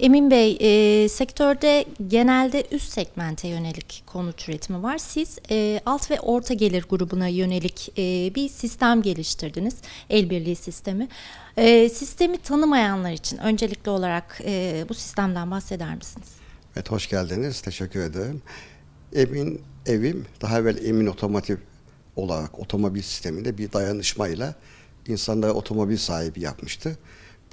Emin Bey, e, sektörde genelde üst segmente yönelik konut üretimi var. Siz e, alt ve orta gelir grubuna yönelik e, bir sistem geliştirdiniz, el birliği sistemi. E, sistemi tanımayanlar için öncelikli olarak e, bu sistemden bahseder misiniz? Evet, hoş geldiniz. Teşekkür ederim. Emin Evim, daha evvel Emin Otomotiv olarak otomobil sisteminde bir dayanışmayla insanlara otomobil sahibi yapmıştı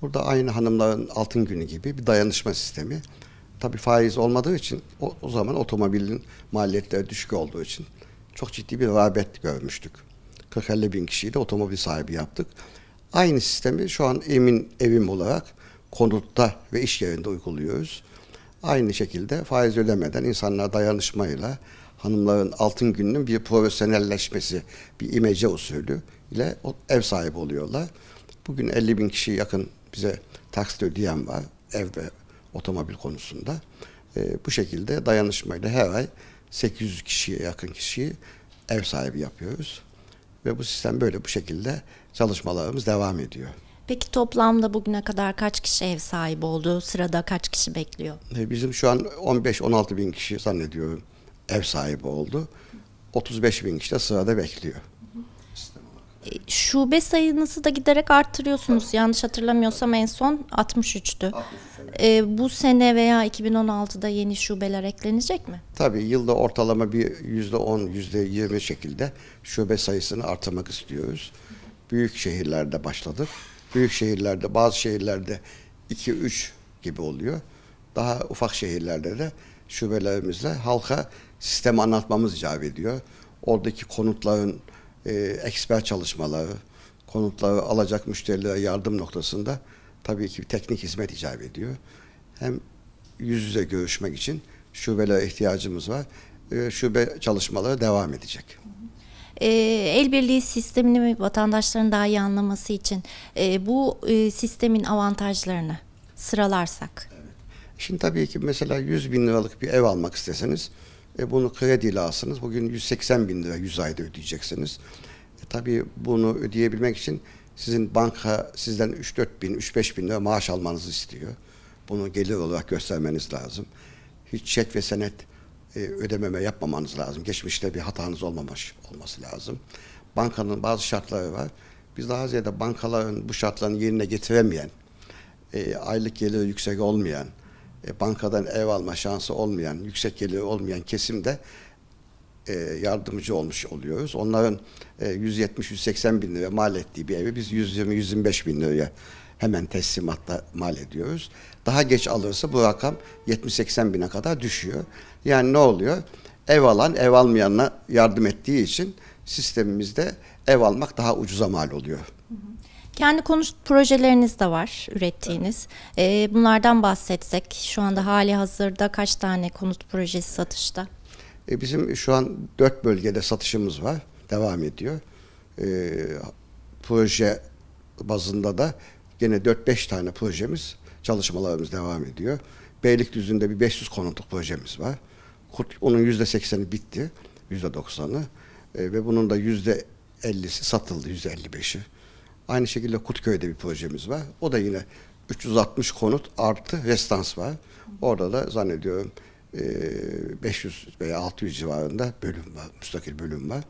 Burada aynı hanımların altın günü gibi bir dayanışma sistemi. Tabii faiz olmadığı için o, o zaman otomobilin maliyetleri düşük olduğu için çok ciddi bir rağbet görmüştük. 40-50 bin kişiyi de otomobil sahibi yaptık. Aynı sistemi şu an emin evim olarak konutta ve iş yerinde uyguluyoruz. Aynı şekilde faiz ödemeden insanlar dayanışmayla hanımların altın gününün bir profesyonelleşmesi, bir imece usulü ile ev sahibi oluyorlar. Bugün 50 bin kişi yakın bize taksit ödeyen var ev ve otomobil konusunda. E, bu şekilde dayanışmayla her ay 800 kişiye yakın kişiyi ev sahibi yapıyoruz. Ve bu sistem böyle bu şekilde çalışmalarımız devam ediyor. Peki toplamda bugüne kadar kaç kişi ev sahibi oldu? Sırada kaç kişi bekliyor? Ee, bizim şu an 15-16 bin kişi zannediyorum ev sahibi oldu. 35 bin kişi de sırada bekliyor şube sayınızı da giderek arttırıyorsunuz. Evet. Yanlış hatırlamıyorsam en son 63'tü. 63, evet. e, bu sene veya 2016'da yeni şubeler eklenecek mi? Tabii yılda ortalama bir %10, %20 şekilde şube sayısını artırmak istiyoruz. Büyük şehirlerde başladık. Büyük şehirlerde, bazı şehirlerde 2-3 gibi oluyor. Daha ufak şehirlerde de şubelerimizle halka sistemi anlatmamız icap ediyor. Oradaki konutların e, eksper çalışmaları, konutları alacak müşterilere yardım noktasında tabii ki teknik hizmet icap ediyor. Hem yüz yüze görüşmek için şubelere ihtiyacımız var. E, şube çalışmaları devam edecek. E, el birliği sistemini vatandaşların daha iyi anlaması için e, bu e, sistemin avantajlarını sıralarsak. Şimdi tabii ki mesela 100 bin liralık bir ev almak isteseniz e, bunu krediyle alsınız. Bugün 180 bin lira 100 ayda ödeyeceksiniz. E, tabii bunu ödeyebilmek için sizin banka sizden 3-4 bin, 3-5 bin lira maaş almanızı istiyor. Bunu gelir olarak göstermeniz lazım. Hiç çek ve senet e, ödememe yapmamanız lazım. Geçmişte bir hatanız olmamış olması lazım. Bankanın bazı şartları var. Biz daha ziyade bankaların bu şartlarını yerine getiremeyen, e, aylık geliri yüksek olmayan, e, bankadan ev alma şansı olmayan, yüksek geliri olmayan kesimde e, yardımcı olmuş oluyoruz. Onların 170-180 e, bin lira mal ettiği bir evi biz 120-125 bin liraya hemen teslimatta mal ediyoruz. Daha geç alırsa bu rakam 70-80 bine kadar düşüyor. Yani ne oluyor? Ev alan ev almayanla yardım ettiği için sistemimizde ev almak daha ucuza mal oluyor. Hı hı. Kendi konuş projeleriniz de var ürettiğiniz. Evet. E, bunlardan bahsetsek şu anda hali hazırda kaç tane konut projesi satışta? E, bizim şu an dört bölgede satışımız var. Devam ediyor. E, proje bazında da yine 4-5 tane projemiz çalışmalarımız devam ediyor. Beylikdüzü'nde bir 500 konutluk projemiz var. Onun %80'i bitti. %90'ı. E, ee, ve bunun da %50'si satıldı. %55'i. Aynı şekilde Kutköy'de bir projemiz var. O da yine 360 konut artı restans var. Orada da zannediyorum 500 e, veya 600 civarında bölüm var, müstakil bölüm var.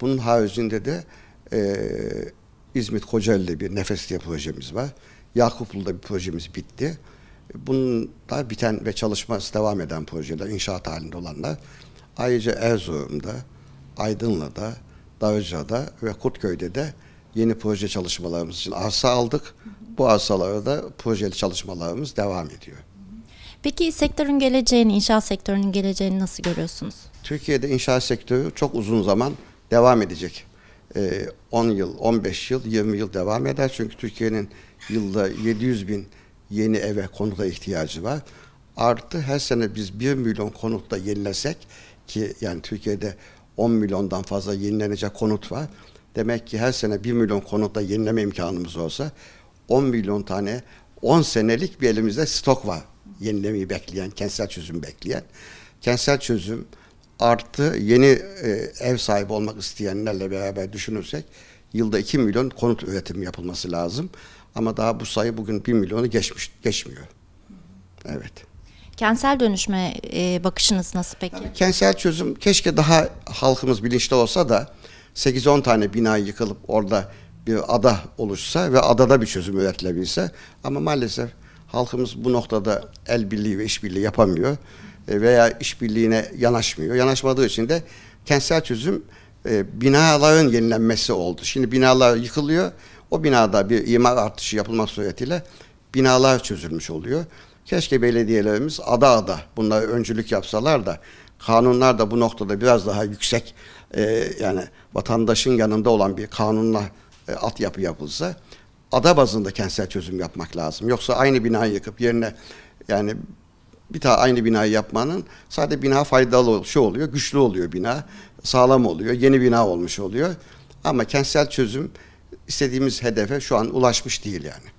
Bunun haricinde de e, İzmit Kocaeli'de bir nefes diye projemiz var. Yakuplu'da bir projemiz bitti. Bunlar biten ve çalışması devam eden projeler, inşaat halinde olanlar. Ayrıca Erzurum'da, Aydınlı'da, Darıca'da ve Kurtköy'de de yeni proje çalışmalarımız için arsa aldık. Bu da projeli çalışmalarımız devam ediyor. Peki sektörün geleceğini, inşaat sektörünün geleceğini nasıl görüyorsunuz? Türkiye'de inşaat sektörü çok uzun zaman devam edecek. 10 ee, yıl, 15 yıl, 20 yıl devam eder. Çünkü Türkiye'nin yılda 700 bin yeni eve konuta ihtiyacı var. Artı her sene biz 1 milyon konutta yenilesek ki yani Türkiye'de 10 milyondan fazla yenilenecek konut var. Demek ki her sene 1 milyon konutta yenileme imkanımız olsa 10 milyon tane 10 senelik bir elimizde stok var. Yenilemeyi bekleyen, kentsel çözüm bekleyen. Kentsel çözüm artı yeni e, ev sahibi olmak isteyenlerle beraber düşünürsek yılda 2 milyon konut üretimi yapılması lazım. Ama daha bu sayı bugün 1 milyonu geçmiş geçmiyor. Evet. Kentsel dönüşme e, bakışınız nasıl peki? Tabii kentsel çözüm keşke daha halkımız bilinçli olsa da 8-10 tane bina yıkılıp orada bir ada oluşsa ve adada bir çözüm üretilebilse ama maalesef halkımız bu noktada el birliği ve işbirliği yapamıyor e, veya işbirliğine yanaşmıyor. Yanaşmadığı için de kentsel çözüm e, binaların yenilenmesi oldu. Şimdi binalar yıkılıyor. O binada bir imar artışı yapılmak suretiyle binalar çözülmüş oluyor. Keşke belediyelerimiz ada ada bunlara öncülük yapsalar da kanunlar da bu noktada biraz daha yüksek e, yani vatandaşın yanında olan bir kanunla e, yapı yapılsa ada bazında kentsel çözüm yapmak lazım. Yoksa aynı binayı yıkıp yerine yani bir daha aynı binayı yapmanın sadece bina faydalı şu şey oluyor, güçlü oluyor bina, sağlam oluyor, yeni bina olmuş oluyor. Ama kentsel çözüm istediğimiz hedefe şu an ulaşmış değil yani.